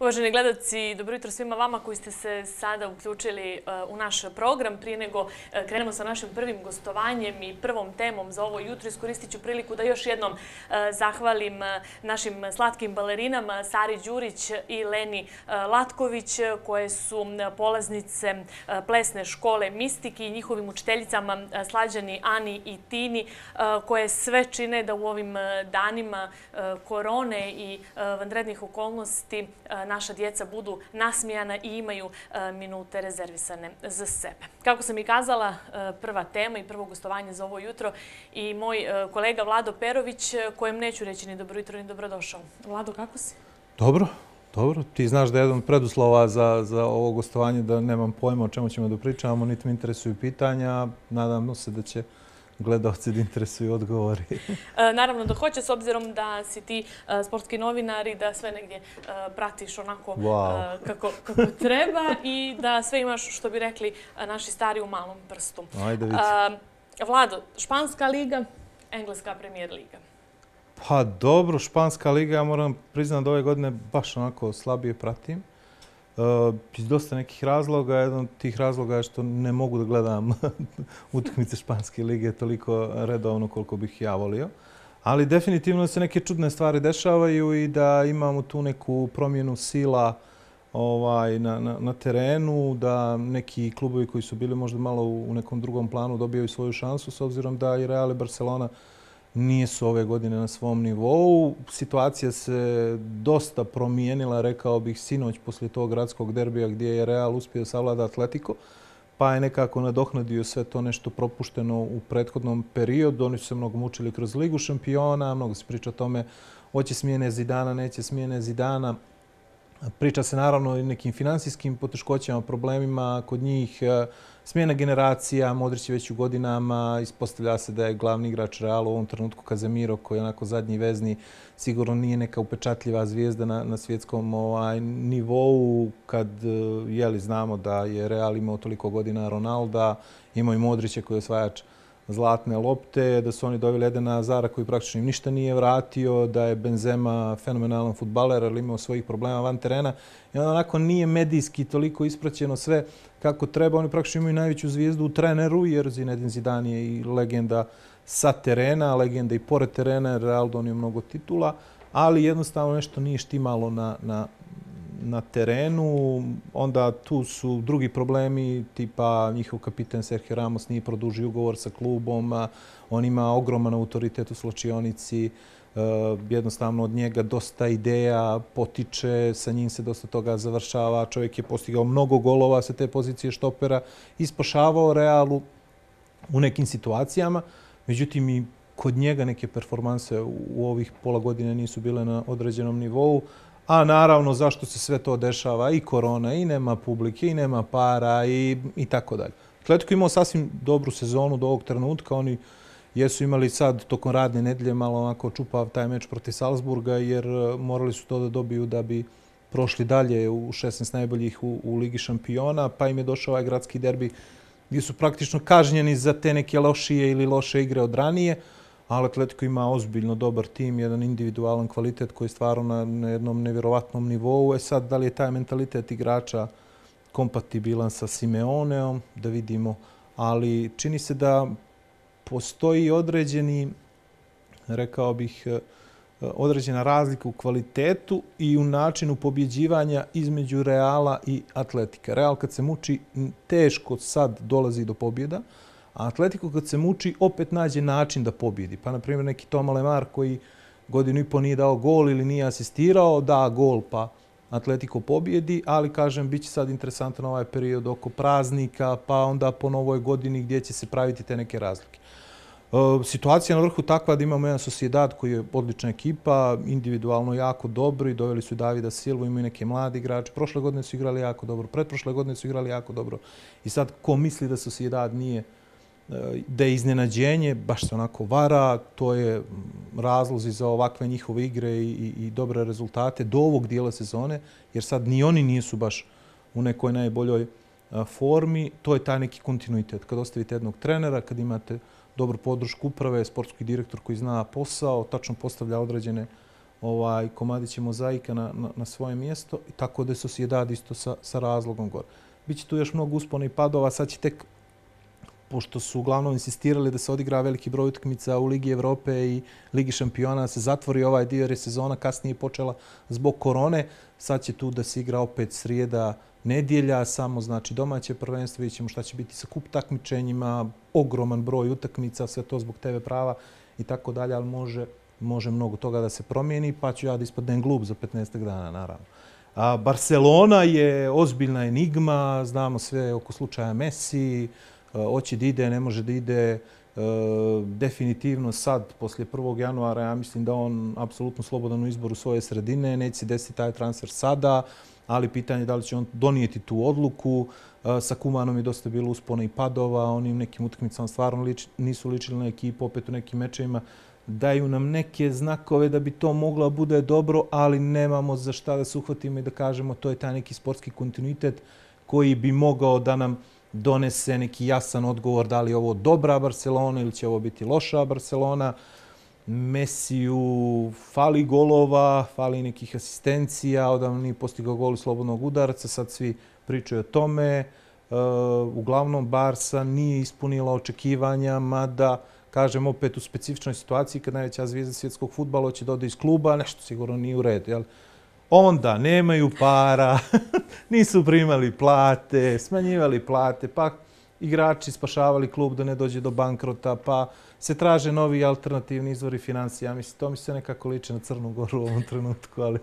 Uvaženi gledaci, dobro jutro svima vama koji ste se sada uključili e, u naš program. Prije nego e, krenemo sa našim prvim gostovanjem i prvom temom za ovo jutro, iskoristit ću priliku da još jednom e, zahvalim našim slatkim balerinama Sari Đurić i Leni Latković, koje su polaznice plesne škole Mistiki i njihovim učiteljicama Slađani, Ani i Tini, koje sve čine da u ovim danima korone i vanrednih okolnosti naša djeca budu nasmijana i imaju e, minute rezervisane za sebe. Kako sam i kazala, e, prva tema i prvo gostovanje za ovo jutro i moj e, kolega Vlado Perović, kojem neću reći ni dobro jutro ni dobrodošao. Vlado, kako si? Dobro. Dobro, ti znaš da je jedan od preduslova za ovo gostovanje da nemam pojma o čemu ćemo da pričamo, niti mi interesuju pitanja, nadam se da će gledalce da interesuju odgovori. E, naravno da hoće, s obzirom da si ti e, sportski novinar i da sve negdje e, pratiš onako kako treba i da sve imaš, što bi rekli, naši stari u malom prstu. Ajde vidi. Vlado, Španska liga, Engleska premijer liga. Pa dobro, Španska liga, ja moram priznati da ove godine baš onako slabije pratim. Uh, iz dosta nekih razloga. Jedan od tih razloga je što ne mogu da gledam utakmice Španske lige toliko redovno koliko bih ja volio. Ali definitivno se neke čudne stvari dešavaju i da imamo tu neku promjenu sila ovaj, na, na, na terenu, da neki klubovi koji su bili možda malo u, nekom drugom planu dobijaju svoju šansu s obzirom da i Real i Barcelona nisu ove godine na svom nivou. Situacija se dosta promijenila, rekao bih, sinoć poslije tog gradskog derbija gdje je Real uspio savlada Atletico, pa je nekako nadohnadio sve to nešto propušteno u prethodnom periodu. Oni su se mnogo mučili kroz Ligu šampiona, mnogo se priča o tome hoće smijene Zidana, neće smijene Zidana. Priča se naravno i nekim finansijskim poteškoćama, problemima kod njih, smjena generacija, Modrić je već u godinama, ispostavlja se da je glavni igrač Real u ovom trenutku Kazemiro koji je onako zadnji vezni, sigurno nije neka upečatljiva zvijezda na, na svjetskom ovaj, nivou kad eh, jeli, znamo da je Real imao toliko godina Ronalda, imao i Modrića koji je osvajač uh, zlatne lopte, da su oni doveli Eden Azara koji praktično im ništa nije vratio, da je Benzema fenomenalan futbaler, ali imao svojih problema van terena. I onda onako nije medijski toliko ispraćeno sve kako treba. Oni praktično imaju najveću zvijezdu u treneru, jer Zinedine Zidane je i legenda sa terena, legenda i pored terena, jer Realdo on je mnogo titula, ali jednostavno nešto nije štimalo na, na na terenu, onda tu su drugi problemi, tipa njihov kapiten Serhio Ramos nije produžio ugovor sa klubom, on ima ogroman autoritet u sločionici, e, jednostavno od njega dosta ideja potiče, sa njim se dosta toga završava, čovjek je postigao mnogo golova sa te pozicije štopera, ispošavao realu u nekim situacijama, međutim i kod njega neke performanse u ovih pola godine nisu bile na određenom nivou. A naravno, zašto se sve to dešava? I korona, i nema publike, i nema para, i, i tako dalje. Atletico imao sasvim dobru sezonu do ovog trenutka. Oni jesu imali sad, tokom radne nedelje, malo onako čupav taj meč protiv Salzburga, jer e, morali su to da dobiju da bi prošli dalje u 16 najboljih u, Ligi šampiona, pa im je došao ovaj gradski derbi gdje su praktično kažnjeni za te neke lošije ili loše igre od ranije ali Atletico ima ozbiljno dobar tim, jedan individualan kvalitet koji je stvarao na jednom nevjerovatnom nivou. E sad, da li je taj mentalitet igrača kompatibilan sa Simeoneom, da vidimo. Ali čini se da postoji određeni, rekao bih, e, određena razlika u kvalitetu i u načinu pobjeđivanja između Reala i Atletika. Real kad se muči, teško sad dolazi do pobjeda, Atletico kad se muči, opet nađe način da pobjedi. Pa, na primjer, neki Tom Alemar koji godinu i po nije dao gol ili nije asistirao, da gol, pa Atletico pobjedi, ali, kažem, bit će sad interesantan ovaj period oko praznika, pa onda po novoj godini gdje će se praviti te neke razlike. E, situacija na vrhu takva da imamo jedan Sosijedad koji je odlična ekipa, individualno jako dobro i doveli su Davida Silva, imaju neke mladi igrači. Prošle godine su igrali jako dobro, pretprošle godine su igrali jako dobro i sad ko misli da Sosijedad nije da je iznenađenje, baš se onako vara, to je razlozi za ovakve njihove igre i, i, i dobre rezultate do ovog dijela sezone, jer sad ni oni nisu baš u nekoj najboljoj formi, to je taj neki kontinuitet. Kad ostavite jednog trenera, kad imate dobru podršku uprave, sportski direktor koji zna posao, tačno postavlja određene ovaj, komadiće mozaika na, na, svoje mjesto, i tako da se osjedad isto sa, sa razlogom gore. Biće tu još mnogo uspona i padova, sad će tek pošto su uglavnom insistirali da se odigra veliki broj utakmica u Ligi Evrope i Ligi šampiona, se zatvori ovaj dio jer je sezona kasnije počela zbog korone. Sad će tu da se igra opet srijeda nedjelja, samo znači domaće prvenstvo, vidjet ćemo šta će biti sa kup takmičenjima, ogroman broj utakmica, sve to zbog TV prava i tako dalje, ali može, može mnogo toga da se promijeni, pa ću ja da ispadnem glup za 15. dana, naravno. A Barcelona je ozbiljna enigma, znamo sve oko slučaja Messi, hoće da ide, ne može da ide e, definitivno sad, poslije 1. januara, ja mislim da on apsolutno slobodan u izboru svoje sredine, neće se desiti taj transfer sada, ali pitanje je da li će on donijeti tu odluku. E, sa Kumanom je dosta bilo uspona i padova, onim nekim utakmicama stvarno nisu ličili na ekipu, opet u nekim mečevima daju nam neke znakove da bi to moglo bude dobro, ali nemamo za šta da se uhvatimo i da kažemo to je taj neki sportski kontinuitet koji bi mogao da nam donese neki jasan odgovor da li je ovo dobra Barcelona ili će ovo biti loša Barcelona. Mesiju fali golova, fali nekih asistencija, odavno nije postigao gol slobodnog udarca, sad svi pričaju o tome. E, uglavnom, Barsa nije ispunila očekivanja, mada, kažem opet, u specifičnoj situaciji kad najveća zvijezda svjetskog futbala će da ode iz kluba, nešto sigurno nije u redu. Jel? onda nemaju para, nisu primali plate, smanjivali plate, pa igrači spašavali klub da ne dođe do bankrota, pa se traže novi alternativni izvori financija. Mislim, to mi se nekako liče na Crnu Goru u ovom trenutku, ali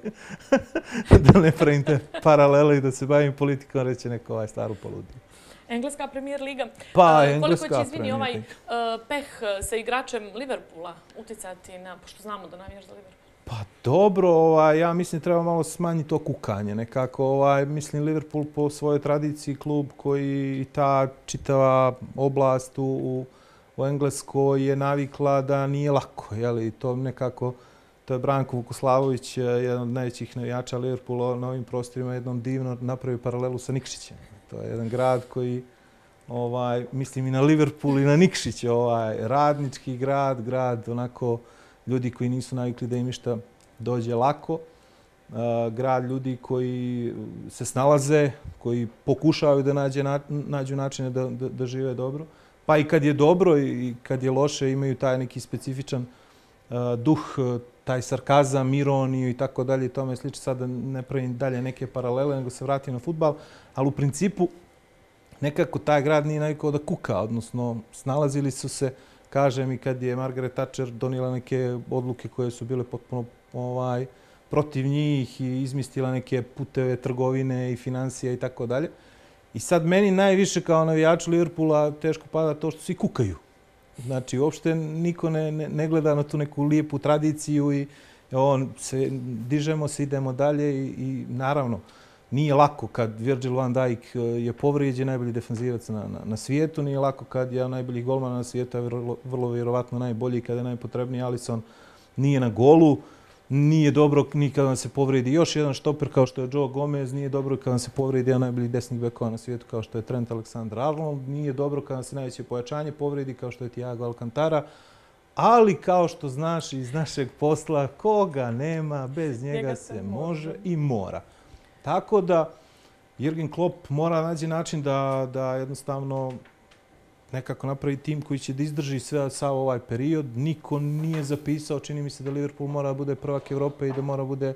da ne pravim te paralele i da se bavim politikom, reće neko ovaj staru poludiju. Engleska premier liga. Pa, e, Engleska premier liga. Koliko će, izvini, ovaj e, peh sa igračem Liverpoola uticati na, pošto znamo da navijaš za Liverpool? Pa dobro, ovaj, ja mislim treba malo smanjiti to kukanje nekako. Ovaj, mislim Liverpool po svojoj tradiciji klub koji ta čitava oblast u, u Engleskoj je navikla da nije lako. Jeli, to nekako, to je Branko Vukoslavović, eh, jedan od najvećih navijača Liverpoola na ovim prostorima, jednom divno napravio paralelu sa Nikšićem. To je jedan grad koji ovaj mislim i na Liverpool i na Nikšić, ovaj radnički grad, grad onako ljudi koji nisu navikli da im išta dođe lako, grad ljudi koji se snalaze, koji pokušavaju da nađu načine da žive dobro. Pa i kad je dobro i kad je loše, imaju taj neki specifičan duh, taj sarkazam, ironiju i tako dalje i tome sliče. Sada ne pravim dalje neke paralele, nego se vrati na futbal. Ali u principu, nekako taj grad nije navikao da kuka, odnosno snalazili su se kažem i kad je Margaret Thatcher donijela neke odluke koje su bile potpuno ovaj, protiv njih i izmistila neke puteve trgovine i financija i tako dalje. I sad meni najviše kao navijaču Liverpoola teško pada to što svi kukaju. Znači, uopšte niko ne, ne, gleda na tu neku lijepu tradiciju i on se dižemo se, idemo dalje i, i naravno, nije lako kad Virgil van Dijk e, je povrijeđen, najbolji defenzivac na, na, svijetu, nije lako kad je najboljih golmana na svijetu, a vrlo, vjerovatno najbolji kada je najpotrebniji Alisson nije na golu, nije dobro ni kada se povredi još jedan štoper kao što je Joe Gomez, nije dobro kad kada se povredi jedan najboljih desnih bekova na svijetu kao što je Trent Alexander Arnold, nije dobro kada se najveće pojačanje povredi kao što je Thiago Alcantara, ali kao što znaš iz našeg posla, koga nema, bez njega, se može i mora. Tako da Jurgen Klopp mora nađi način da, da jednostavno nekako napravi tim koji će da izdrži sve sav ovaj period. Niko nije zapisao, čini mi se da Liverpool mora bude prvak Evrope i da mora bude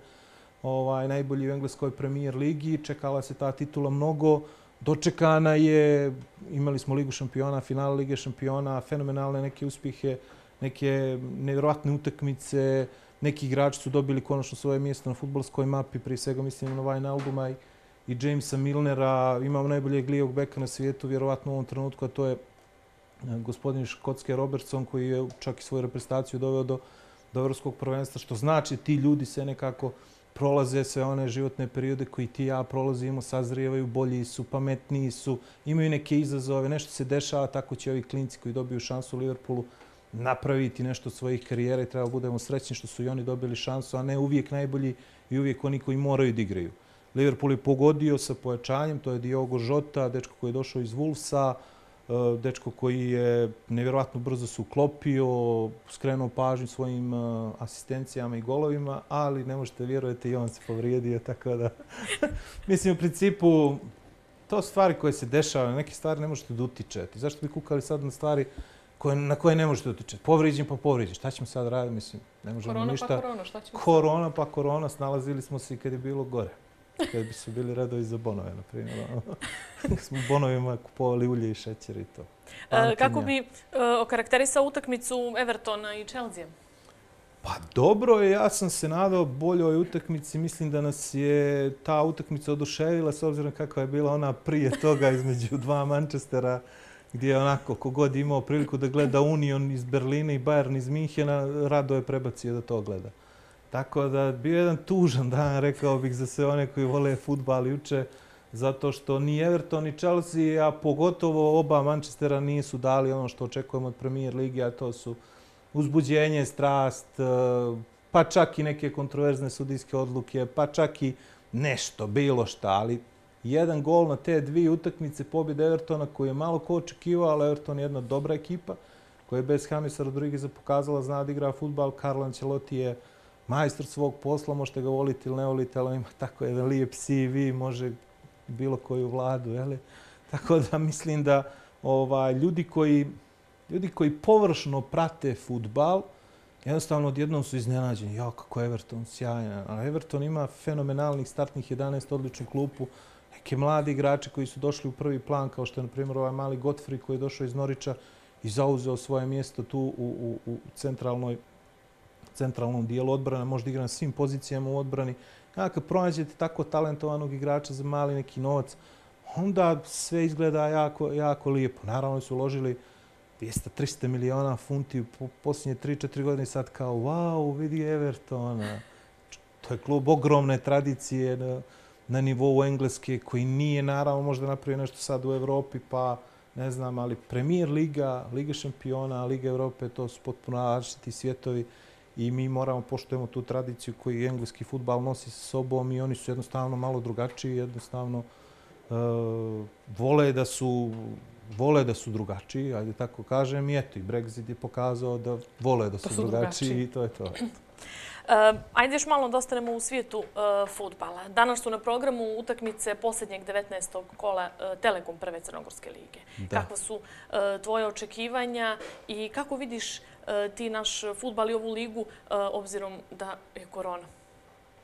ovaj najbolji u engleskoj premier ligi. Čekala se ta titula mnogo. Dočekana je, imali smo Ligu šampiona, finala Lige šampiona, fenomenalne neke uspjehe, neke nevjerojatne utakmice, neki igrači su dobili konačno svoje mjesto na futbolskoj mapi, prije svega mislim na Vajna Alduma i Jamesa Milnera. Imamo najboljeg lijevog beka na svijetu, vjerovatno u ovom trenutku, a to je eh, gospodin Škotske Robertson koji je čak i svoju reprezentaciju doveo do Evropskog prvenstva, što znači ti ljudi se nekako prolaze sve one životne periode koji ti i ja prolazimo, sazrijevaju, bolji su, pametniji su, imaju neke izazove, nešto se dešava, tako će ovi klinici koji dobiju šansu u Liverpoolu napraviti nešto od svojih karijera i treba budemo srećni što su i oni dobili šansu, a ne uvijek najbolji i uvijek oni koji moraju da igraju. Liverpool je pogodio sa pojačanjem, to je Diogo Žota, dečko koji je došao iz Wolvesa, e, dečko koji je nevjerovatno brzo se uklopio, skrenuo pažnju svojim e, asistencijama i golovima, ali ne možete vjerovati i on se povrijedio, tako da... Mislim, u principu, to stvari koje se dešavaju, neke stvari ne možete da utičete. Zašto bi kukali sad na stvari na koje ne možete utječati. Povriđim pa povriđim. Šta ćemo sad raditi? Mislim, ne možemo ništa. Korona pa korona, šta ćemo Korona pa korona, snalazili smo se i kad je bilo gore. Kad bi se bili redovi za bonove, na primjer. Ono. smo bonovima kupovali ulje i šećer i to. kako bi e, okarakterisao utakmicu Evertona i Chelsea? Pa dobro je, ja sam se nadao boljoj utakmici. Mislim da nas je ta utakmica oduševila s obzirom kakva je bila ona prije toga između dva Manchestera gdje je onako, kogod imao priliku da gleda Union iz Berlina i Bayern iz Minhena, rado je prebacio da to gleda. Tako da, bio jedan tužan dan, rekao bih, za sve one koji vole futbal juče, zato što ni Everton ni Chelsea, a pogotovo oba Manchestera nisu dali ono što očekujemo od Premier Ligi, a to su uzbuđenje, strast, e, pa čak i neke kontroverzne sudijske odluke, pa čak i nešto, bilo šta, ali jedan gol na te dvije utakmice pobjede Evertona koji je malo ko očekivao, ali Everton je jedna dobra ekipa koja je bez Hamisa Rodrigueza pokazala, zna da igra futbal. Karlo Ancelotti je majstor svog posla, možete ga voliti ili ne voliti, ali ima tako jedan lijep CV, može bilo koju vladu. Jeli? Tako da mislim da ovaj, ljudi, koji, ljudi koji površno prate futbal, Jednostavno, odjednom su iznenađeni. Jo, kako Everton, sjajan. Everton ima fenomenalnih startnih 11 odličnu klupu neke mladi igrače koji su došli u prvi plan, kao što je, na primjer, ovaj mali Gottfried koji je došao iz Norića i zauzeo svoje mjesto tu u, u, u centralnoj, centralnom dijelu odbrane, možda igra na svim pozicijama u odbrani. Ja, kad pronađete tako talentovanog igrača za mali neki novac, onda sve izgleda jako, jako lijepo. Naravno su uložili 200-300 miliona funti u posljednje 3-4 godine i sad kao, wow, vidi Everton. To je klub ogromne tradicije. Na, na nivou Engleske koji nije naravno možda napravio nešto sad u Evropi, pa ne znam, ali premier Liga, Liga šampiona, Liga Evrope, to su potpuno različiti svjetovi i mi moramo poštojemo tu tradiciju koju engleski futbal nosi sa sobom i oni su jednostavno malo drugačiji, jednostavno uh, vole da su vole da su drugačiji, ajde tako kažem, i eto i Brexit je pokazao da vole da su, pa drugačiji. i to je to. Ehm, ajde još malo da ostanemo u svijetu ehm, futbala. Danas su na programu utakmice posljednjeg 19. kola ehm, Telekom prve Crnogorske lige. Kakva su tvoje očekivanja i kako vidiš ti naš futbal i ovu ligu obzirom da je korona?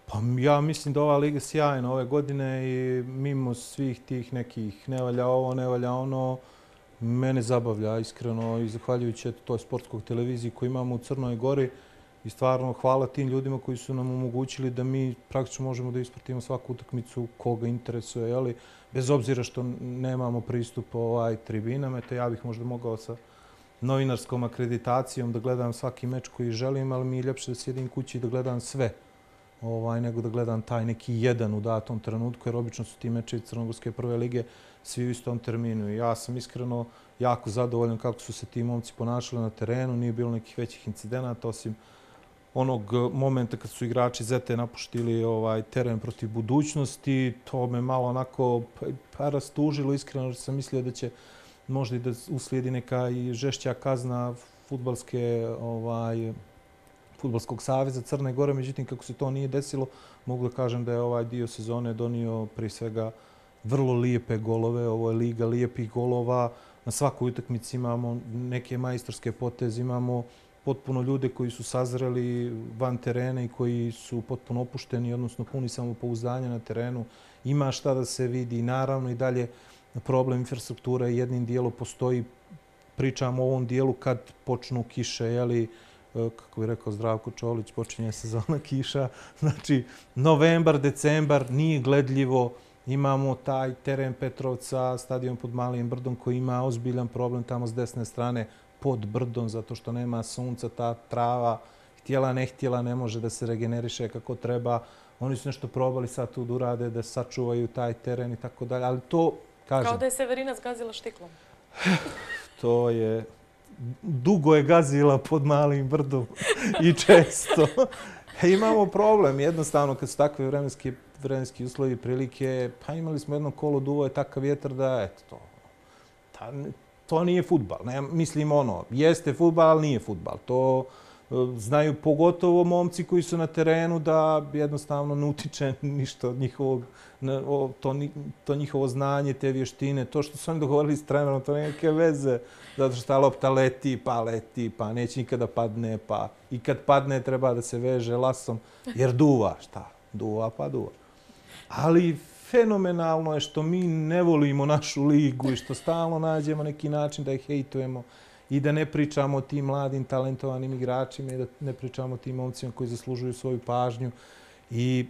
Pa Ja mislim da ova liga je sjajna ove godine i mimo svih tih nekih ne valja ovo, ne valja ono, mene zabavlja iskreno i zahvaljujući toj sportskog televiziji koju imamo u Crnoj gori, I stvarno hvala tim ljudima koji su nam omogućili da mi praktično možemo da ispratimo svaku utakmicu koga interesuje, ali bez obzira što nemamo pristup ovaj tribinama, eto ja bih možda mogao sa novinarskom akreditacijom da gledam svaki meč koji želim, ali mi je ljepše da sjedim kući i da gledam sve ovaj, nego da gledam taj neki jedan u datom trenutku, jer obično su ti mečevi Crnogorske prve lige svi u istom terminu. I ja sam iskreno jako zadovoljan kako su se ti momci ponašali na terenu, nije bilo nekih većih incidenata, osim onog e, momenta kad su igrači ZT napuštili ovaj teren protiv budućnosti, to me malo onako pa, pa, rastužilo, iskreno sam mislio da će možda i da uslijedi neka i žešća kazna futbalske, ovaj, futbalskog saveza Crne Gore, međutim kako se to nije desilo, mogu da kažem da je ovaj dio sezone donio prije svega vrlo lijepe golove, ovo je liga lijepih golova, na svakoj utakmici imamo neke majstorske poteze, imamo potpuno ljude koji su sazreli van terena i koji su potpuno opušteni, odnosno puni samopouzdanja na terenu. Ima šta da se vidi. Naravno i dalje problem infrastrukture jednim dijelom postoji. Pričamo o ovom dijelu kad počnu kiše, jeli, e, kako je rekao Zdravko Čolić, počinje sezona kiša. Znači, novembar, decembar nije gledljivo. Imamo taj teren Petrovca, stadion pod Malim brdom koji ima ozbiljan problem tamo s desne strane pod brdom zato što nema sunca, ta trava htjela, ne htjela, ne može da se regeneriše kako treba. Oni su nešto probali sad tu da urade, da sačuvaju taj teren i tako dalje. Ali to, kažem... Kao da je Severina zgazila štiklom. to je... Dugo je gazila pod malim brdom i često. E, imamo problem. Jednostavno, kad su takve vremenske, vremenske uslovi i prilike, pa imali smo jedno kolo duvo, je takav vjetar da, eto to, to nije futbal. Ne, mislim, ono, jeste futbal, ali nije futbal. To e, znaju pogotovo momci koji su na terenu da jednostavno ne utiče ništa od njihovog, to, to njihovo znanje, te vještine, to što su oni dogovorili s trenerom, to neke veze, zato što ta lopta leti, pa leti, pa neće nikada padne, pa i kad padne treba da se veže lasom, jer duva, šta, duva pa duva. Ali fenomenalno je što mi ne volimo našu ligu i što stalno nađemo neki način da ih hejtujemo i da ne pričamo o tim mladim, talentovanim igračima i da ne pričamo o tim momcima koji zaslužuju svoju pažnju. I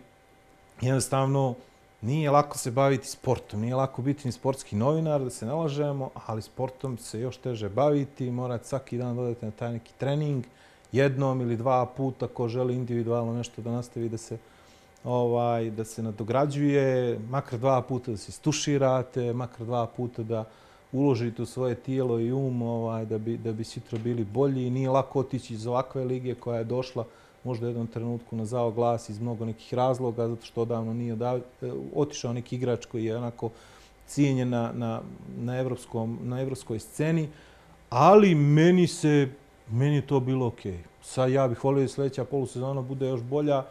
jednostavno, nije lako se baviti sportom, nije lako biti ni sportski novinar, da se nalažemo, ali sportom se još teže baviti, morate svaki dan dodati na taj neki trening, jednom ili dva puta ko želi individualno nešto da nastavi da se, ovaj, da se nadograđuje, makar dva puta da se stuširate, makar dva puta da uložite u svoje tijelo i um ovaj, da, bi, da bi sutra bili bolji. Nije lako otići iz ovakve lige koja je došla možda u jednom trenutku na zao glas iz mnogo nekih razloga, zato što odavno nije e, otišao neki igrač koji je onako cijenjen na, na, na, evropskom, na evropskoj sceni. Ali meni se, meni je to bilo okej. Okay. Sad ja bih volio da sljedeća polusezona bude još bolja,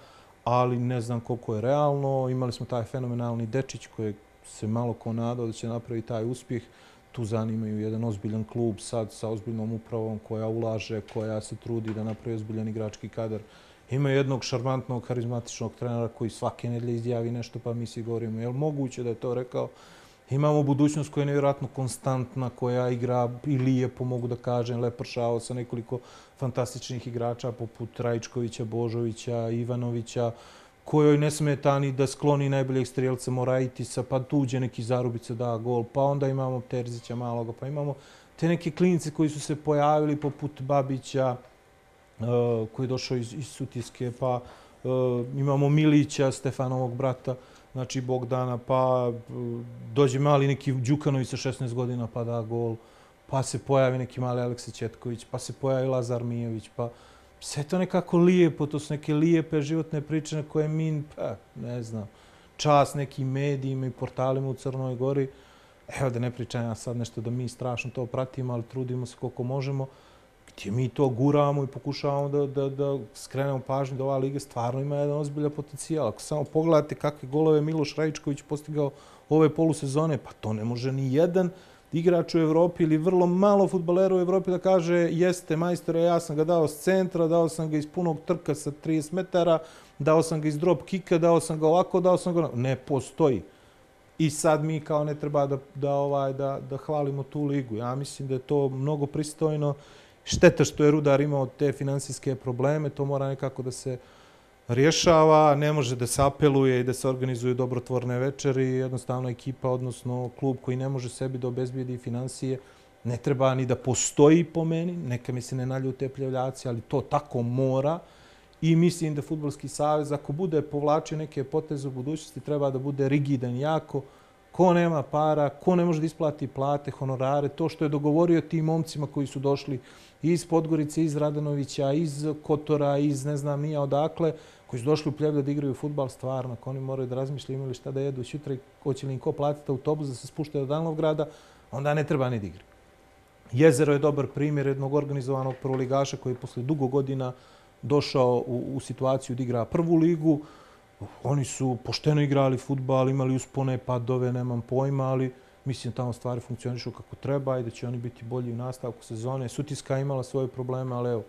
ali ne znam koliko je realno. Imali smo taj fenomenalni dečić koji se malo ko nadao da će napravi taj uspjeh. Tu zanimaju jedan ozbiljan klub sad sa ozbiljnom upravom koja ulaže, koja se trudi da napravi ozbiljan igrački kadar. Ima jednog šarmantnog, karizmatičnog trenera koji svake nedelje izjavi nešto pa mi si govorimo je li moguće da je to rekao. Imamo budućnost koja je nevjerojatno konstantna, koja igra i lijepo, mogu da kažem, lepršao sa nekoliko fantastičnih igrača poput Rajčkovića, Božovića, Ivanovića, kojoj ne smeta ni da skloni najboljeg strijelca Morajtisa, pa tuđe neki zarubica da gol, pa onda imamo Terzića maloga, pa imamo te neke klinice koji su se pojavili poput Babića, e, koji je došao iz Sutiske, pa e, imamo Milića, Stefanovog brata, znači Bogdana, pa dođe mali neki Đukanović sa 16 godina pa da gol, pa se pojavi neki mali Aleksa Četković, pa se pojavi Lazar Mijović, pa sve to nekako lijepo, to su neke lijepe životne priče na koje mi, pa ne znam, čas nekim medijima i portalima u Crnoj Gori, evo da ne pričam ja sad nešto da mi strašno to pratimo, ali trudimo se koliko možemo, Ajde, mi to guramo i pokušavamo da, da, da skrenemo pažnju da ova liga stvarno ima jedan ozbilja potencijal. Ako samo pogledate kakve golove Miloš Rajičković postigao ove polusezone, pa to ne može ni jedan igrač u Evropi ili vrlo malo futbalera u Evropi da kaže jeste majstore, ja sam ga dao s centra, dao sam ga iz punog trka sa 30 metara, dao sam ga iz drop kika, dao sam ga ovako, dao sam ga Ne postoji. I sad mi kao ne treba da, da, ovaj, da, da hvalimo tu ligu. Ja mislim da je to mnogo pristojno šteta što je rudar imao te finansijske probleme, to mora nekako da se rješava, ne može da se apeluje i da se organizuju dobrotvorne večeri, jednostavno ekipa, odnosno klub koji ne može sebi da obezbijedi financije, ne treba ni da postoji po meni, neka mi se ne naljute pljevljaci, ali to tako mora. I mislim da Futbolski savez, ako bude povlačio neke poteze u budućnosti, treba da bude rigidan jako. Ko nema para, ko ne može da isplati plate, honorare, to što je dogovorio tim momcima koji su došli iz Podgorice, iz Radanovića, iz Kotora, iz ne znam nija odakle, koji su došli u Pljevlja da igraju futbal, stvarno, ako oni moraju da razmišljaju imali šta da jedu sutra i hoće li im ko platiti autobus da se spuštaju od grada, onda ne treba ni da igraju. Jezero je dobar primjer jednog organizovanog prvoligaša koji je posle dugo godina došao u situaciju da igra prvu ligu. Oni su pošteno igrali futbal, imali uspone padove, nemam pojma, ali mislim tamo stvari funkcionišu kako treba i da će oni biti bolji u nastavku sezone. Sutiska je imala svoje probleme, ali evo,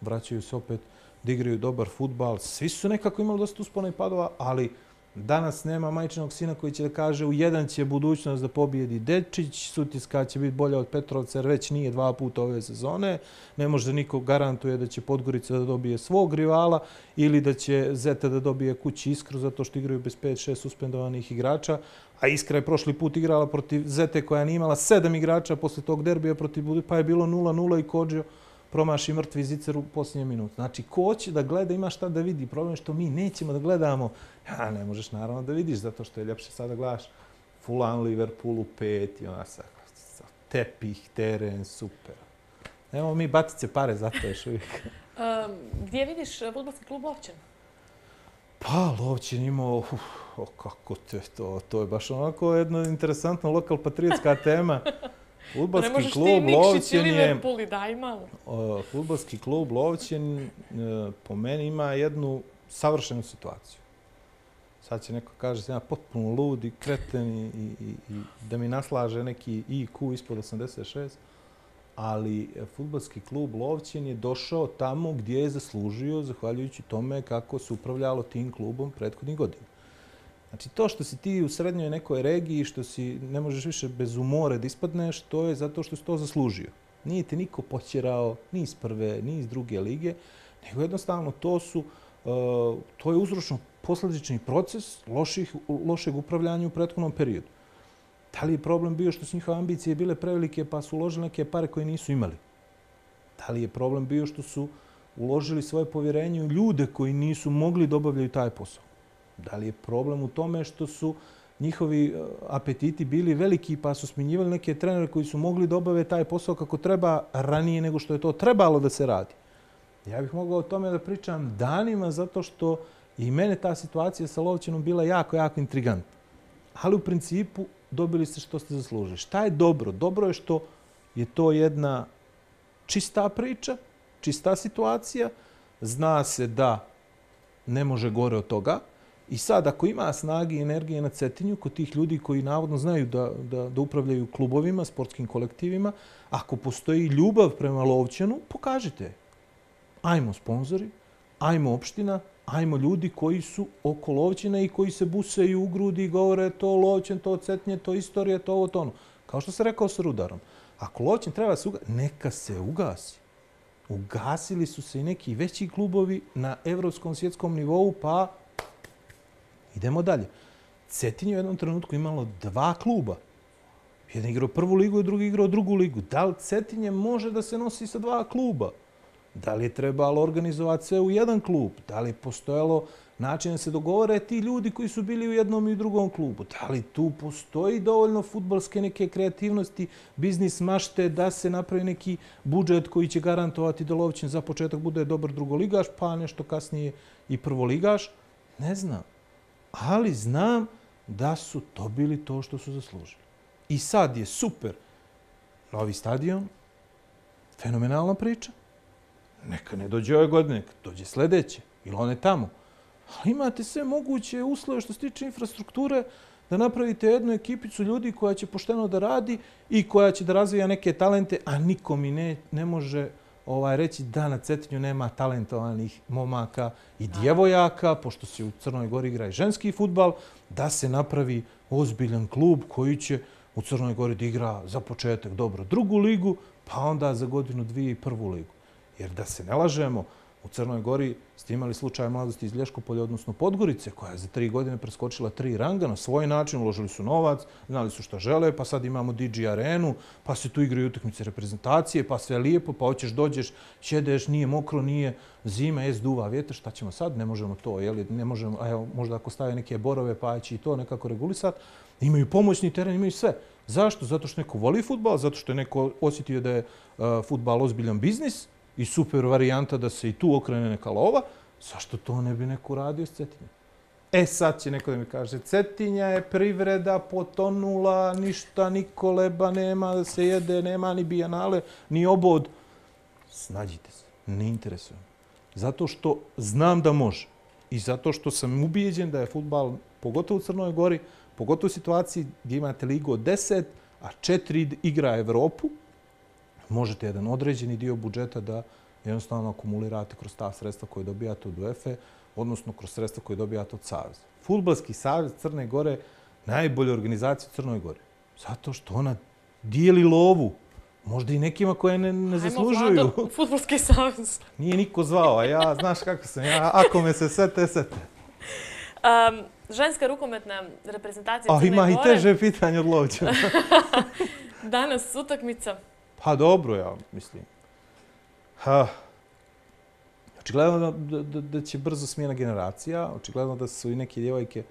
vraćaju se opet digraju dobar futbal. Svi su nekako imali dosta uspona i padova, ali danas nema majčinog sina koji će da kaže u jedan će budućnost da pobijedi Dečić, Sutiska će biti bolja od Petrovca jer već nije dva puta ove sezone. Ne može niko garantuje da će Podgorica da dobije svog rivala ili da će Zeta da dobije kući iskru zato što igraju bez 5-6 suspendovanih igrača. A Iskra je prošli put igrala protiv Zete koja nije imala sedam igrača posle tog derbija protiv Budu, pa je bilo 0-0 i Kođeo promaši mrtvi zicer u posljednje minutu. Znači, ko će da gleda, ima šta da vidi. Problem je što mi nećemo da gledamo. Ja, ne možeš naravno da vidiš, zato što je ljepše sada gledaš Fulan Liverpool u pet i ona sa, tepih, teren, super. Evo mi batice pare za to još uvijek. gdje vidiš futbolski eh, klub Ovčan? Pa, Lovćin imao, uf, o kako te to, to je baš onako jedna interesantna lokal patriotska tema. Futbalski klub Lovćin je... Futbalski klub Lovćin po meni ima jednu savršenu situaciju. Sad će neko kaže da ja potpuno lud i kreten i, i, i, da mi naslaže neki IQ ispod 86 ali e, futbalski klub Lovćen je došao tamo gdje je zaslužio zahvaljujući tome kako se upravljalo tim klubom prethodnih godina. Znači, to što si ti u srednjoj nekoj regiji, što si ne možeš više bez umore da ispadneš, to je zato što si to zaslužio. Nije te niko poćerao ni iz prve, ni iz druge lige, nego jednostavno to su, e, to je uzročno posledični proces loših, lošeg upravljanja u prethodnom periodu. Da li je problem bio što su njihove ambicije bile prevelike pa su uložili neke pare koje nisu imali? Da li je problem bio što su uložili svoje povjerenje u ljude koji nisu mogli da obavljaju taj posao? Da li je problem u tome što su njihovi e, apetiti bili veliki pa su smenjivali neke trenere koji su mogli da obave taj posao kako treba ranije nego što je to trebalo da se radi? Ja bih mogao o tome da pričam danima zato što i mene ta situacija sa Lovćenom bila jako, jako intrigantna. Ali u principu dobili ste što ste zaslužili. Šta je dobro? Dobro je što je to jedna čista priča, čista situacija. Zna se da ne može gore od toga. I sad, ako ima snage i energije na cetinju, kod tih ljudi koji navodno znaju da, da, da upravljaju klubovima, sportskim kolektivima, ako postoji ljubav prema lovćanu, pokažite. Ajmo sponzori, ajmo opština, ajmo ljudi koji su oko lovćina i koji se buseju u grudi i govore to lovćen, to cetnje, to istorije, to ovo, to ono. Kao što se rekao sa rudarom. Ako lovćin treba se ugasi, neka se ugasi. Ugasili su se i neki veći klubovi na evropskom svjetskom nivou, pa idemo dalje. Cetinje u jednom trenutku imalo dva kluba. Jedan igrao prvu ligu, drugi igrao drugu ligu. Da li Cetinje može da se nosi sa dva kluba? Da li je trebalo organizovati sve u jedan klub? Da li je postojalo način da se dogovore ti ljudi koji su bili u jednom i drugom klubu? Da li tu postoji dovoljno futbalske neke kreativnosti, biznis mašte da se napravi neki budžet koji će garantovati da Lovićin za početak bude dobar drugoligaš, pa nešto kasnije i prvoligaš? Ne znam. Ali znam da su to bili to što su zaslužili. I sad je super novi stadion, fenomenalna priča, neka ne dođe ove godine, neka dođe sljedeće ili one tamo. Ali imate sve moguće uslove što se tiče infrastrukture da napravite jednu ekipicu ljudi koja će pošteno da radi i koja će da razvija neke talente, a niko mi ne, ne može ovaj, reći da na Cetinju nema talentovanih momaka i djevojaka, pošto se u Crnoj Gori igra i ženski futbal, da se napravi ozbiljan klub koji će u Crnoj Gori da igra za početak dobro drugu ligu, pa onda za godinu dvije i prvu ligu. Jer da se ne lažemo, u Crnoj Gori ste imali slučaje mladosti iz Lješkopolja, odnosno Podgorice, koja je za tri godine preskočila tri ranga na svoj način, uložili su novac, znali su šta žele, pa sad imamo DJ arenu, pa se tu igraju utakmice reprezentacije, pa sve lijepo, pa hoćeš, dođeš, sjedeš, nije mokro, nije zima, je duva vjetar, šta ćemo sad, ne možemo to, jeli, ne možemo, a možda ako stave neke borove, pa će i to nekako regulisati. imaju pomoćni teren, imaju sve. Zašto? Zato što neko voli futbal, zato što je neko osjetio da je uh, futbal ozbiljan biznis, i super varijanta da se i tu okrene neka lova, zašto to ne bi neko radio s Cetinjom? E sad će neko da mi kaže, Cetinja je privreda potonula, ništa, niko leba nema da se jede, nema ni bijanale, ni obod. Snađite se, ne interesuje me. Zato što znam da može i zato što sam ubijeđen da je futbal, pogotovo u Crnoj Gori, pogotovo u situaciji gdje imate ligu od 10, a četiri igra Evropu, možete jedan određeni dio budžeta da jednostavno akumulirate kroz ta sredstva koje dobijate od UEFA, odnosno kroz sredstva koje dobijate od Saveza. Futbalski savez Crne Gore je najbolja organizacija Crnoj Gore. Zato što ona dijeli lovu možda i nekima koje ne, ne zaslužuju. Ajmo vlada futbolski savjez. Nije niko zvao, a ja, znaš kako sam, ja, ako me se sete, sete. Um, ženska rukometna reprezentacija a, Crne Gore. ima i teže pitanje od lovća. Danas utakmica. Pa dobro, ja mislim. Ha. Očigledno da, da, da će brzo smijena generacija, očigledno da su i neke djevojke,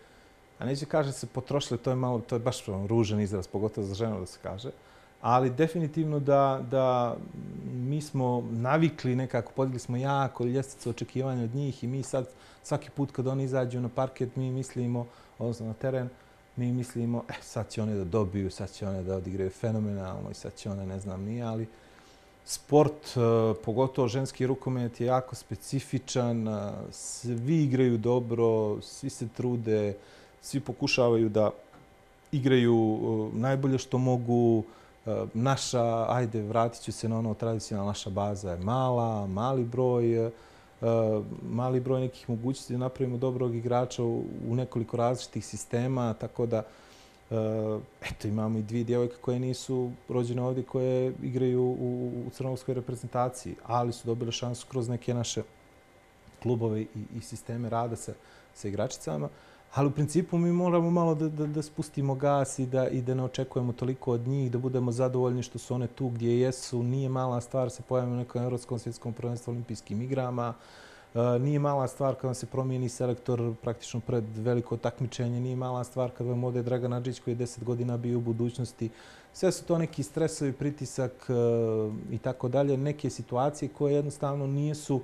a neće kaže se potrošile, to je, malo, to je baš ono ružan izraz, pogotovo za ženu da se kaže, ali definitivno da, da mi smo navikli nekako, podigli smo jako ljestvicu očekivanja od njih i mi sad svaki put kad oni izađu na parket, mi mislimo, odnosno na teren, uh, mi mislimo, eh, sad će one da dobiju, sad će one da odigraju fenomenalno i sad će one, ne znam, nije, ali sport, eh, pogotovo ženski rukomet, je jako specifičan, eh, svi igraju dobro, svi se trude, svi pokušavaju da igraju eh, najbolje što mogu. Naša, ajde, vratit ću se na ono tradicionalno, naša baza je mala, mali broj, Eh, mali broj nekih mogućnosti da napravimo dobrog igrača u nekoliko različitih sistema, tako da eh, eto, imamo i dvije djevojke koje nisu rođene ovdje, koje igraju u, u reprezentaciji, ali su dobile šansu kroz neke naše klubove i, i sisteme rada sa, sa igračicama. Ali u principu mi moramo malo da, da, da spustimo gas i da, i da ne očekujemo toliko od njih, da budemo zadovoljni što su one tu gdje jesu. Nije mala stvar se pojavimo na nekom Evropskom svjetskom prvenstvu olimpijskim igrama. E, nije mala stvar kada se promijeni selektor praktično pred veliko takmičenje. Nije mala stvar kad vam ode Dragan Adžić koji je deset godina bio u budućnosti. Sve su to neki stresovi, pritisak e, i tako dalje. Neke situacije koje jednostavno nisu... su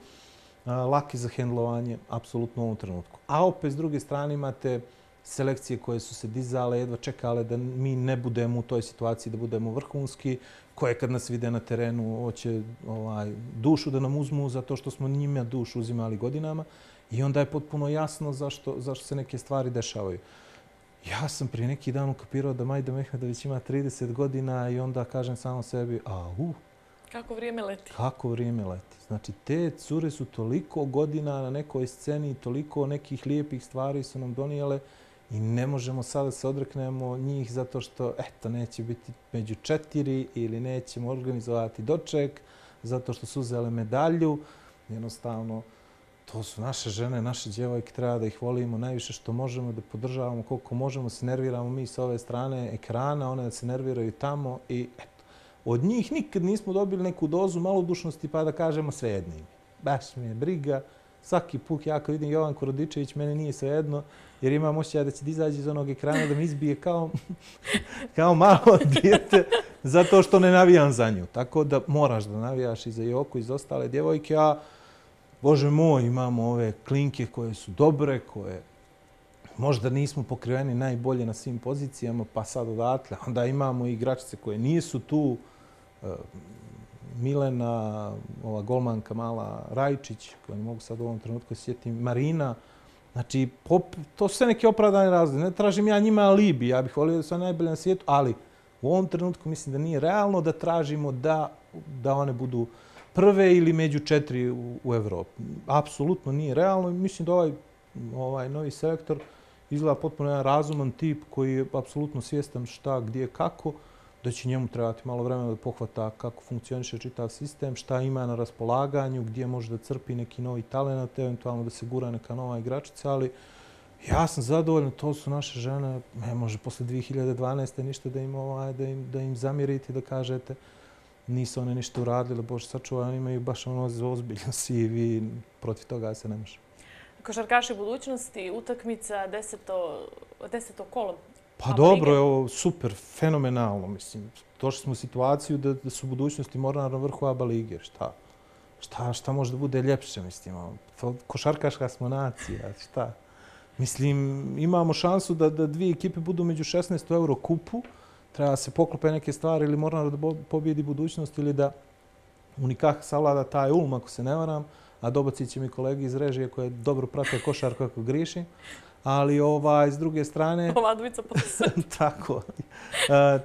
laki za hendlovanje apsolutno u ovom trenutku. A opet, s druge strane, imate selekcije koje su se dizale, jedva čekale da mi ne budemo u toj situaciji, da budemo vrhunski, koje kad nas vide na terenu hoće ovaj, dušu da nam uzmu zato što smo njima dušu uzimali godinama. I onda je potpuno jasno zašto, zašto se neke stvari dešavaju. Ja sam prije neki dan ukapirao da Majda Mehmedović ima 30 godina i onda kažem samo sebi, a uh, Kako vrijeme leti. Kako vrijeme leti. Znači, te cure su toliko godina na nekoj sceni, toliko nekih lijepih stvari su nam donijele i ne možemo sada da se odreknemo njih zato što, eto, neće biti među četiri ili nećemo organizovati doček zato što su uzele medalju. Jednostavno, to su naše žene, naše djevojke, treba da ih volimo najviše što možemo, da podržavamo koliko možemo, se nerviramo mi s ove strane ekrana, one da se nerviraju tamo i, eto, od njih nikad nismo dobili neku dozu malodušnosti pa da kažemo svejedno im. Baš mi je briga. Svaki puk ja kad vidim Jovan Korodičević, mene nije svejedno jer imam osjećaj da će da izađe iz onog ekrana da mi izbije kao, kao malo djete zato što ne navijam za nju. Tako da moraš da navijaš i za Joko i za ostale djevojke, a Bože moj, imamo ove klinke koje su dobre, koje možda nismo pokriveni najbolje na svim pozicijama, pa sad odatle. Onda imamo i igračice koje nisu tu. E, Milena, ova golmanka mala Rajčić, koja ne mogu sad u ovom trenutku sjetiti, Marina. Znači, pop, to su sve neke opravdane razlike. Ne tražim ja njima alibi, ja bih volio da su najbolje na svijetu, ali u ovom trenutku mislim da nije realno da tražimo da, da one budu prve ili među četiri u, u Evropi. Apsolutno nije realno i mislim da ovaj, ovaj novi selektor izgleda potpuno jedan razuman tip koji je apsolutno svjestan šta, gdje, kako, da će njemu trebati malo vremena da pohvata kako funkcioniše čitav sistem, šta ima na raspolaganju, gdje može da crpi neki novi talent, eventualno da se gura neka nova igračica, ali ja sam zadovoljan, to su naše žene, ne može posle 2012. ništa da im, ovaj, da im, da im zamirite, da kažete nisu one ništa uradile, Bože sačuvaj, oni imaju baš ono ozbiljno CV, protiv toga se ne može košarkaši budućnosti, utakmica deseto kolom? Pa dobro, super, fenomenalno, mislim. Došli smo u situaciju da su budućnosti Mornara na vrhu Aba Lige, šta? Šta može da bude ljepše, mislim, ono, košarkaška smo nacija, šta? Mislim, imamo šansu da dvije ekipe budu među 16. euro kupu. treba se poklope neke stvari ili Mornara da pobijedi budućnost ili da unikak savlada taj ulm, ako se ne varam, a dobacit će mi kolegi iz režije koji je dobro pratio košar kako griši. Ali ovaj, s druge strane... Ova dvica po srcu. Tako. E,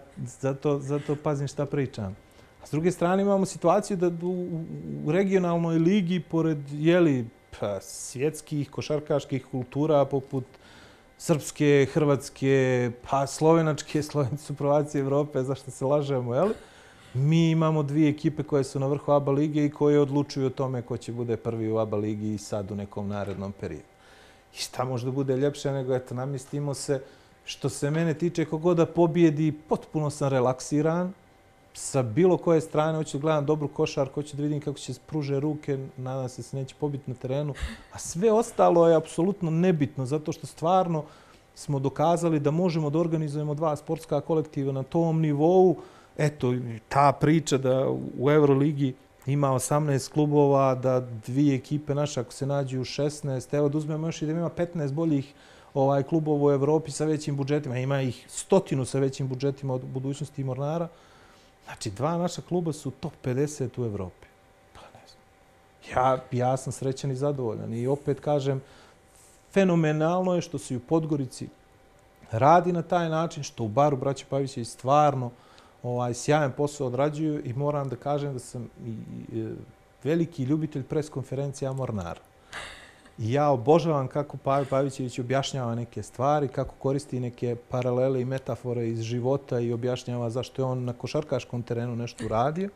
zato pazim šta pričam. S druge strane imamo situaciju da u regionalnoj ligi, pored pa, svjetskih košarkaških kultura poput srpske, hrvatske, pa slovenačke, slovenci su provacije Evrope, zašto se lažemo, jel? Hrvatske. Mi imamo dvije ekipe koje su na vrhu ABA lige i koje odlučuju o tome ko će bude prvi u ABA ligi i sad u nekom narednom periodu. I šta možda bude ljepše nego, eto, namistimo se, što se mene tiče, god da pobjedi, potpuno sam relaksiran. Sa bilo koje strane, hoću da gledam dobru košar, hoću da vidim kako će pruže ruke, nadam se da se neće pobiti na terenu. A sve ostalo je apsolutno nebitno, zato što stvarno smo dokazali da možemo da organizujemo dva sportska kolektiva na tom nivou, eto, ta priča da u Euroligi ima 18 klubova, da dvije ekipe naše, ako se nađu u 16, evo da uzmemo još i da ima 15 boljih ovaj klubova u Evropi sa većim budžetima. Ima ih stotinu sa većim budžetima od budućnosti i Mornara. Znači, dva naša kluba su top 50 u Evropi. Pa ne znam. Ja, ja sam srećan i zadovoljan. I opet kažem, fenomenalno je što se u Podgorici radi na taj način, što u baru Braća Pavića je stvarno Ovaj, sjajan posao odrađuju i moram da kažem da sam e, veliki ljubitelj pres konferencija Mornar. Ja obožavam kako Pavel Pavićević objašnjava neke stvari, kako koristi neke paralele i metafore iz života i objašnjava zašto je on na košarkaškom terenu nešto uradio.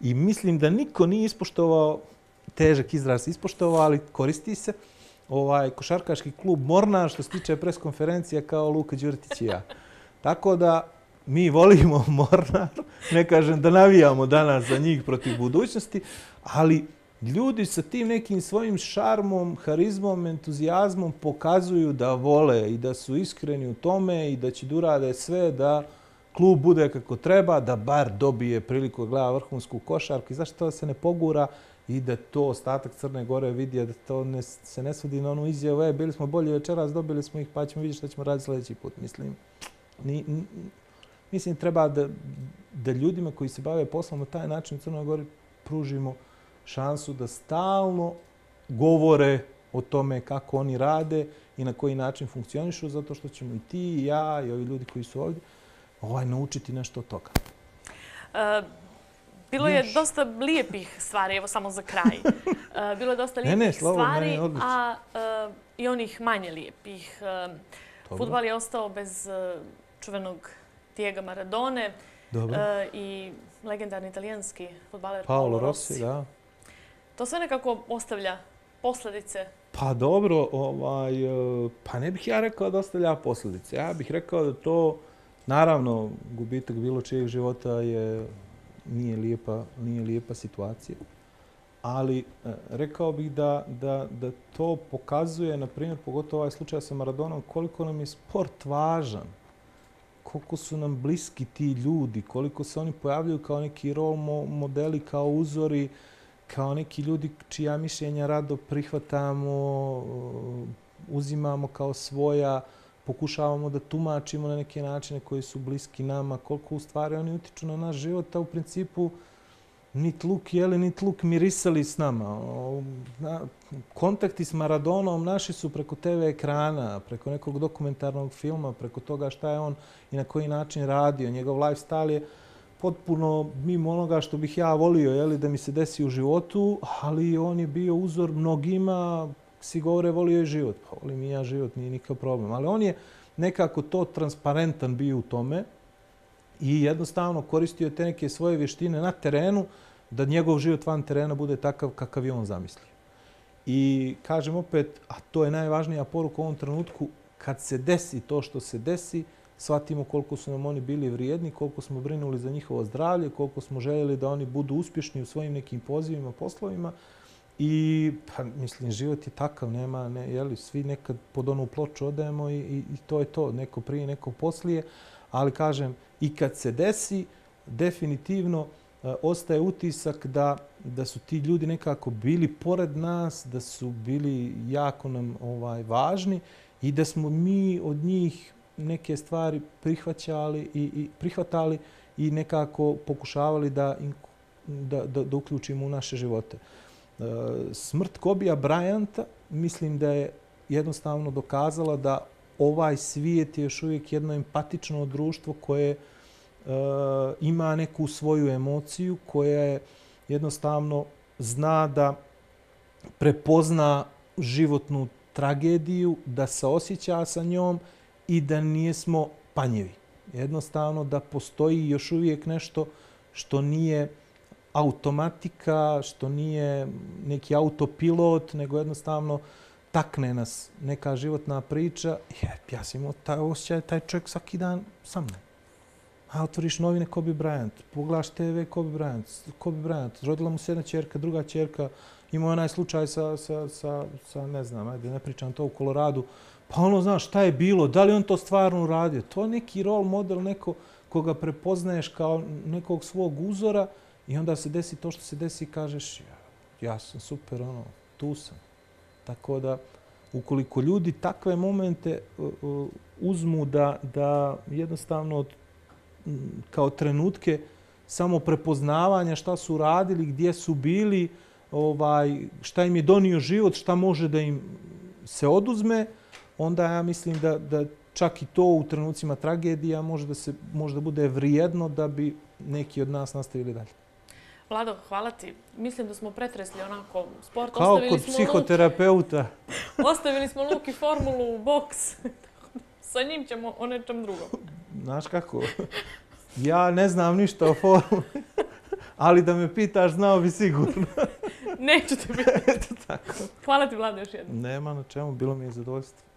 I mislim da niko nije ispoštovao, težak izraz ispoštovao, ali koristi se ovaj košarkaški klub Mornar što se tiče pres konferencija kao Luka Đuretić i ja. Tako da mi volimo Mornar, ne kažem da navijamo danas za njih protiv budućnosti, ali ljudi sa tim nekim svojim šarmom, harizmom, entuzijazmom pokazuju da vole i da su iskreni u tome i da će da urade sve da klub bude kako treba, da bar dobije priliku gleda vrhunsku košarku i zašto da se ne pogura i da to ostatak Crne Gore vidi, da to ne, se ne svodi na onu izjavu, e, bili smo bolji večeras, dobili smo ih, pa ćemo vidjeti što ćemo raditi sljedeći put, mislim. ni, Mislim, treba da, da ljudima koji se bave poslom na taj način u Crnoj Gori pružimo šansu da stalno govore o tome kako oni rade i na koji način funkcionišu, zato što ćemo i ti, i ja, i ovi ljudi koji su ovdje, ovaj, naučiti nešto od toga. A, e, bilo je dosta lijepih stvari, evo samo za kraj. E, bilo je dosta lijepih stvari, a, e, i onih manje lijepih. A, futbal je ostao bez čuvenog Diego Maradone e, i legendarni italijanski futbaler Paolo Rossi. To sve nekako ostavlja posljedice? Pa dobro, ovaj, e, pa ne bih ja rekao da ostavlja posljedice. Ja bih rekao da to, naravno, gubitak bilo čijeg života nije lijepa situacija. Ali e, rekao bih da to pokazuje, na primjer, pogotovo ovaj slučaj sa Maradonom, koliko nam je sport važan koliko su nam bliski ti ljudi, koliko se oni pojavljaju kao neki role modeli, kao uzori, kao neki ljudi čija mišljenja rado prihvatamo, uzimamo kao svoja, pokušavamo da tumačimo na neke načine koji su bliski nama, koliko u stvari oni utiču na naš život, a u principu nit luk jeli, nit luk mirisali s nama. Kontakti s Maradonom naši su preko TV ekrana, preko nekog dokumentarnog filma, preko toga šta je on i na koji način radio. Njegov lifestyle je potpuno mimo onoga što bih ja volio jeli, da mi se desi u životu, ali on je bio uzor mnogima, si govore, volio je život. Pa volim i ja život, nije nikakav problem. Ali on je nekako to transparentan bio u tome i jednostavno koristio te neke svoje vještine na terenu da njegov život van terena bude takav kakav je on zamislio. I kažem opet, a to je najvažnija poruka u ovom trenutku, kad se desi to što se desi, shvatimo koliko su nam oni bili vrijedni, koliko smo brinuli za njihovo zdravlje, koliko smo željeli da oni budu uspješni u svojim nekim pozivima, poslovima. I, pa, mislim, život je takav, nema, ne, jeli, svi nekad pod onu ploču odajemo i, i, i to je to, neko prije, neko poslije ali kažem, i kad se desi, definitivno e, ostaje utisak da, da su ti ljudi nekako bili pored nas, da su bili jako nam ovaj važni i da smo mi od njih neke stvari prihvaćali i, i prihvatali i nekako pokušavali da, da, da, da uključimo u naše živote. E, smrt Kobija Bryanta mislim da je jednostavno dokazala da ovaj svijet je još uvijek jedno empatično društvo koje e, ima neku svoju emociju, koja je jednostavno zna da prepozna životnu tragediju, da se osjeća sa njom i da nismo panjevi. Jednostavno da postoji još uvijek nešto što nije automatika, što nije neki autopilot, nego jednostavno uh, takne nas neka životna priča, je, ja sam imao taj osjećaj, taj čovjek svaki dan sa mnom. A otvoriš novine Kobe Bryant, poglaš TV Kobe Bryant, Kobe Bryant, rodila mu se jedna čerka, druga čerka, imao onaj slučaj sa, sa, sa, sa ne znam, ajde, ne pričam to u Koloradu, pa ono, znaš, šta je bilo, da li on to stvarno uradio, to je neki rol model, neko koga prepoznaješ kao nekog svog uzora i onda se desi to što se desi i kažeš, ja, ja sam super, ono, tu sam. Tako da, ukoliko ljudi takve momente e, e, uzmu da jednostavno kao trenutke samo prepoznavanja šta su radili, gdje su bili, ovaj, šta im je donio život, šta može da im se oduzme, onda ja mislim da čak i to u trenucima tragedija može da bude vrijedno da bi neki od nas nastavili dalje. Vlado, hvala ti. Mislim da smo pretresli onako sport. Kao kod psihoterapeuta. Ostavili smo Luki formulu u boks. Sa njim ćemo o nečem drugom. Znaš kako? Ja ne znam ništa o formuli. Ali da me pitaš, znao bi sigurno. Neću te pitati. tako. Hvala ti, Vlado, još jednom. Nema na čemu. Bilo mi je zadovoljstvo.